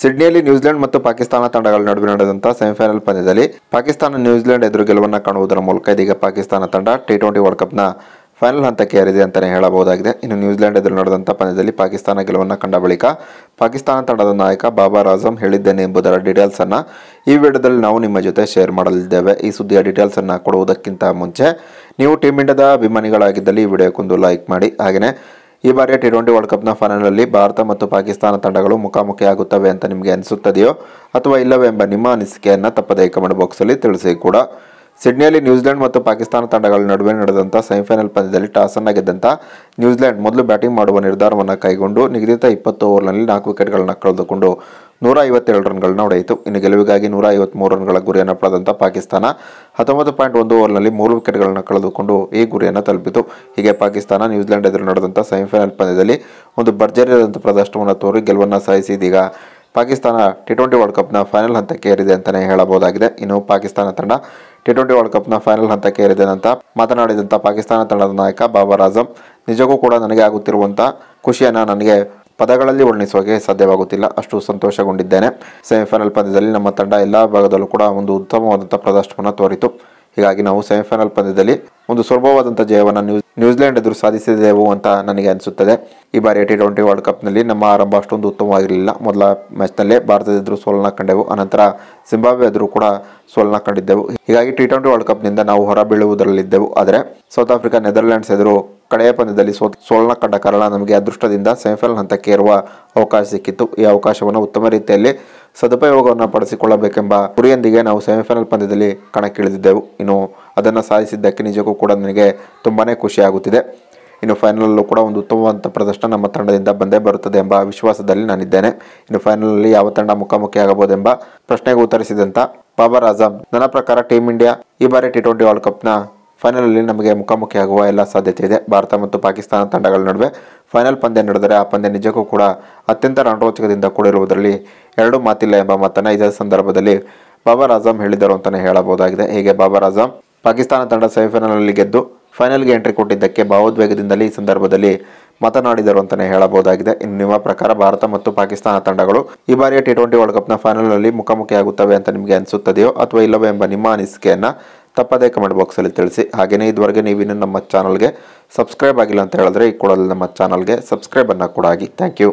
ಸಿಡ್ನಿಯಲ್ಲಿ New Zealand ಮತ್ತು ಪಾಕಿಸ್ತಾನ ತಂಡಗಳ ನಡುವೆ ನಡೆದಂತಹ ಸೆಮಿಫೈನಲ್ ಪಂದ್ಯದಲ್ಲಿ ಪಾಕಿಸ್ತಾನ ನ್ಯೂಜಿಲೆಂಡ್ ಎದುರು ಗೆಲುವನ್ನು ಕಾಣುವುದರ ಮೂಲಕ ಇದೀಗ ಪಾಕಿಸ್ತಾನ ತಂಡ ಟಿ ಟ್ವೆಂಟಿ ವರ್ಲ್ಡ್ ಕಪ್ನ ಫೈನಲ್ ಹಂತಕ್ಕೆ ಏರಿದೆ ಅಂತಲೇ ಹೇಳಬಹುದಾಗಿದೆ ಇನ್ನು ನ್ಯೂಜಿಲೆಂಡ್ ಎದುರು ನಡೆದಂಥ ಪಂದ್ಯದಲ್ಲಿ ಪಾಕಿಸ್ತಾನ ಗೆಲುವನ್ನು ಕಂಡ ಬಳಿಕ ಪಾಕಿಸ್ತಾನ ತಂಡದ ನಾಯಕ ಬಾಬಾ ರಾಜಂ ಹೇಳಿದ್ದೇನೆ ಎಂಬುದರ ಅನ್ನು ಈ ವಿಡಿಯೋದಲ್ಲಿ ನಾವು ನಿಮ್ಮ ಜೊತೆ ಶೇರ್ ಮಾಡಲಿದ್ದೇವೆ ಈ ಸುದ್ದಿಯ ಡೀಟೇಲ್ಸನ್ನು ಕೊಡುವುದಕ್ಕಿಂತ ಮುಂಚೆ ನೀವು ಟೀಮ್ ಇಂಡಿಯಾದ ಅಭಿಮಾನಿಗಳಾಗಿದ್ದಲ್ಲಿ ಈ ವಿಡಿಯೋಕ್ಕೊಂದು ಲೈಕ್ ಮಾಡಿ ಹಾಗೆಯೇ ಈ ಬಾರಿಯ ಟಿ ಟ್ವೆಂಟಿ ವರ್ಲ್ಡ್ ಕಪ್ನ ಫೈನಲ್ನಲ್ಲಿ ಭಾರತ ಮತ್ತು ಪಾಕಿಸ್ತಾನ ತಂಡಗಳು ಮುಖಾಮುಖಿಯಾಗುತ್ತವೆ ಅಂತ ನಿಮಗೆ ಅನಿಸುತ್ತದೆಯೋ ಅಥವಾ ಇಲ್ಲವೇ ಎಂಬ ನಿಮ್ಮ ಅನಿಸಿಕೆಯನ್ನು ತಪ್ಪದೇ ಕಮೆಂಟ್ ಬಾಕ್ಸಲ್ಲಿ ತಿಳಿಸಿ ಕೂಡ ಸಿಡ್ನಿಯಲ್ಲಿ ನ್ಯೂಜಿಲೆಂಡ್ ಮತ್ತು ಪಾಕಿಸ್ತಾನ ತಂಡಗಳ ನಡುವೆ ನಡೆದಂಥ ಸೆಮಿಫೈನಲ್ ಪಂದ್ಯದಲ್ಲಿ ಟಾಸ್ ಅನ್ನು ಗೆದ್ದಂಥ ನ್ಯೂಜಿಲೆಂಡ್ ಮೊದಲು ಬ್ಯಾಟಿಂಗ್ ಮಾಡುವ ನಿರ್ಧಾರವನ್ನು ಕೈಗೊಂಡು ನಿಗದಿತ ಇಪ್ಪತ್ತು ಓವರ್ನಲ್ಲಿ ನಾಲ್ಕು ವಿಕೆಟ್ಗಳನ್ನು ಕಳೆದುಕೊಂಡು ನೂರ ಐವತ್ತೆರಡು ರನ್ಗಳನ್ನ ಹೊಡೆಯಿತು ಇನ್ನು ಗೆಲುವಿಗಾಗಿ ನೂರ ಮೂರು ರನ್ಗಳ ಗುರಿಯನ್ನು ಪಡೆದಂಥ ಪಾಕಿಸ್ತಾನ ಹತ್ತೊಂಬತ್ತು ಪಾಯಿಂಟ್ ಒಂದು ಓವರ್ನಲ್ಲಿ ಮೂರು ವಿಕೆಟ್ಗಳನ್ನು ಕಳೆದುಕೊಂಡು ಈ ಗುರಿಯನ್ನು ತಲುಪಿತು ಹೀಗೆ ಪಾಕಿಸ್ತಾನ ನ್ಯೂಜಿಲೆಂಡ್ ಎದುರು ನಡೆದಂಥ ಸೆಮಿಫೈನಲ್ ಪಂದ್ಯದಲ್ಲಿ ಒಂದು ಭರ್ಜರಿಯಾದಂಥ ಪ್ರದರ್ಶನವನ್ನು ತೋರಿ ಗೆಲುವನ್ನು ಸಾಯಿಸಿ ಇದೀಗ ಪಾಕಿಸ್ತಾನ ಟಿ ಟ್ವೆಂಟಿ ವರ್ಲ್ಡ್ ಕಪ್ನ ಫೈನಲ್ ಹಂತಕ್ಕೆ ಏರಿದೆ ಅಂತಲೇ ಹೇಳಬಹುದಾಗಿದೆ ಇನ್ನು ಪಾಕಿಸ್ತಾನ ತಂಡ ಟಿ ಟ್ವೆಂಟಿ ವರ್ಲ್ಡ್ ಕಪ್ನ ಫೈನಲ್ ಹಂತಕ್ಕೆ ಏರಿದೆ ಅಂತ ಮಾತನಾಡಿದಂಥ ಪಾಕಿಸ್ತಾನ ತಂಡದ ನಾಯಕ ಬಾಬರ್ ಆಜಂ ನಿಜಕ್ಕೂ ಕೂಡ ನನಗೆ ಆಗುತ್ತಿರುವಂಥ ಖುಷಿಯನ್ನು ನನಗೆ ಪದಗಳಲ್ಲಿ ವರ್ಣಿಸೋಕೆ ಸಾಧ್ಯವಾಗುತ್ತಿಲ್ಲ ಅಷ್ಟು ಸಂತೋಷಗೊಂಡಿದ್ದೇನೆ ಸೆಮಿಫೈನಲ್ ಪಂದ್ಯದಲ್ಲಿ ನಮ್ಮ ತಂಡ ಎಲ್ಲ ಭಾಗದಲ್ಲೂ ಕೂಡ ಒಂದು ಉತ್ತಮವಾದಂಥ ಪ್ರದರ್ಶನವನ್ನು ತೋರಿತು ಹೀಗಾಗಿ ನಾವು ಸೆಮಿಫೈನಲ್ ಪಂದ್ಯದಲ್ಲಿ ಒಂದು ಸುಲಭವಾದಂಥ ಜಯವನ್ನು ನ್ಯೂ ನ್ಯೂಜಿಲೆಂಡ್ ಎದುರು ಸಾಧಿಸಿದೆವು ಅಂತ ನನಗೆ ಅನಿಸುತ್ತದೆ ಈ ಬಾರಿ ಟಿ ಟ್ವೆಂಟಿ ವರ್ಲ್ಡ್ ಕಪ್ನಲ್ಲಿ ನಮ್ಮ ಆರಂಭ ಅಷ್ಟೊಂದು ಉತ್ತಮವಾಗಿರಲಿಲ್ಲ ಮೊದಲ ಮ್ಯಾಚ್ನಲ್ಲಿ ಭಾರತದ ಎದುರು ಸೋಲನ ಕಂಡೆವು ಅನಂತರ ಸಿಂಬಾಬ್ವೆ ಎದುರು ಕೂಡ ಸೋಲನ್ನ ಕಂಡಿದ್ದೆವು ಹೀಗಾಗಿ ಟಿ ಟ್ವೆಂಟಿ ವರ್ಲ್ಡ್ ಕಪ್ನಿಂದ ನಾವು ಹೊರಬೀಳುವುದರಲ್ಲಿದ್ದೆವು ಆದರೆ ಸೌತ್ ಆಫ್ರಿಕಾ ನೆದರ್ಲ್ಯಾಂಡ್ಸ್ ಎದುರು ಕಡೆಯ ಪಂದ್ಯದಲ್ಲಿ ಸೋ ಕಂಡ ಕಾರಣ ನಮಗೆ ಅದೃಷ್ಟದಿಂದ ಸೆಮಿಫೈನಲ್ ಹಂತಕ್ಕೆ ಇರುವ ಅವಕಾಶ ಸಿಕ್ಕಿತ್ತು ಈ ಅವಕಾಶವನ್ನು ಉತ್ತಮ ರೀತಿಯಲ್ಲಿ ಸದುಪಯೋಗವನ್ನು ಪಡಿಸಿಕೊಳ್ಳಬೇಕೆಂಬ ಗುರಿಯೊಂದಿಗೆ ನಾವು ಸೆಮಿಫೈನಲ್ ಪಂದ್ಯದಲ್ಲಿ ಕಣಕ್ಕಿಳಿದಿದ್ದೆವು ಇನ್ನು ಅದನ್ನು ಸಾಧಿಸಿದ್ದಕ್ಕೆ ನಿಜಕ್ಕೂ ಕೂಡ ನನಗೆ ತುಂಬಾ ಖುಷಿಯಾಗುತ್ತಿದೆ ಇನ್ನು ಫೈನಲಲ್ಲೂ ಕೂಡ ಒಂದು ಉತ್ತಮವಾದ ಪ್ರದರ್ಶನ ನಮ್ಮ ತಂಡದಿಂದ ಬಂದೇ ಬರುತ್ತದೆ ಎಂಬ ವಿಶ್ವಾಸದಲ್ಲಿ ನಾನಿದ್ದೇನೆ ಇನ್ನು ಫೈನಲಲ್ಲಿ ಯಾವ ತಂಡ ಮುಖಾಮುಖಿಯಾಗಬಹುದೆಂಬ ಪ್ರಶ್ನೆಗೆ ಉತ್ತರಿಸಿದಂಥ ಬಾಬರ್ ಅಜಮ್ ನನ್ನ ಪ್ರಕಾರ ಟೀಮ್ ಇಂಡಿಯಾ ಈ ಬಾರಿ ಟಿ ಟ್ವೆಂಟಿ ವರ್ಲ್ಡ್ ಕಪ್ನ ಫೈನಲಲ್ಲಿ ನಮಗೆ ಮುಖಾಮುಖಿಯಾಗುವ ಎಲ್ಲ ಸಾಧ್ಯತೆ ಇದೆ ಭಾರತ ಮತ್ತು ಪಾಕಿಸ್ತಾನ ತಂಡಗಳ ನಡುವೆ ಫೈನಲ್ ಪಂದ್ಯ ನಡೆದರೆ ಆ ಪಂದ್ಯ ನಿಜಕ್ಕೂ ಕೂಡ ಅತ್ಯಂತ ರಣರೋಚಕದಿಂದ ಕೂಡಿರುವುದರಲ್ಲಿ ಎರಡು ಮಾತಿಲ್ಲ ಎಂಬ ಮಾತನ್ನು ಇದೇ ಸಂದರ್ಭದಲ್ಲಿ ಬಾಬರ್ ಆಜಂ ಹೇಳಿದರು ಅಂತಲೇ ಹೇಳಬಹುದಾಗಿದೆ ಹೀಗೆ ಬಾಬರ್ ಆಜಂ ಪಾಕಿಸ್ತಾನ ತಂಡ ಸೆಮಿಫೈನಲ್ನಲ್ಲಿ ಗೆದ್ದು ಫೈನಲ್ಗೆ ಎಂಟ್ರಿ ಕೊಟ್ಟಿದ್ದಕ್ಕೆ ಭಾವೋದ್ವೇಗದಿಂದಲೇ ಈ ಸಂದರ್ಭದಲ್ಲಿ ಮಾತನಾಡಿದರು ಅಂತಲೇ ಹೇಳಬಹುದಾಗಿದೆ ಇನ್ನು ನಿಮ್ಮ ಪ್ರಕಾರ ಭಾರತ ಮತ್ತು ಪಾಕಿಸ್ತಾನ ತಂಡಗಳು ಈ ಬಾರಿಯ ಟಿ ಟ್ವೆಂಟಿ ವರ್ಲ್ಡ್ ಕಪ್ನ ಫೈನಲ್ನಲ್ಲಿ ಮುಖಾಮುಖಿಯಾಗುತ್ತವೆ ಅಂತ ನಿಮಗೆ ಅನಿಸುತ್ತದೆಯೋ ಅಥವಾ ಇಲ್ಲವೋ ಎಂಬ ನಿಮ್ಮ ಅನಿಸಿಕೆಯನ್ನು ತಪ್ಪದೇ ಕಮೆಂಟ್ ಬಾಕ್ಸಲ್ಲಿ ತಿಳಿಸಿ ಹಾಗೆಯೇ ಇದುವರೆಗೆ ನೀವಿನ್ನು ನಮ್ಮ ಚಾನಲ್ಗೆ ಸಬ್ಸ್ಕ್ರೈಬ್ ಆಗಿಲ್ಲ ಅಂತ ಹೇಳಿದ್ರೆ ಈ ಕೂಡಲೇ ನಮ್ಮ ಚಾನಲ್ಗೆ ಸಬ್ಸ್ಕ್ರೈಬನ್ನು ಕೂಡ ಆಗಿ ಥ್ಯಾಂಕ್ ಯು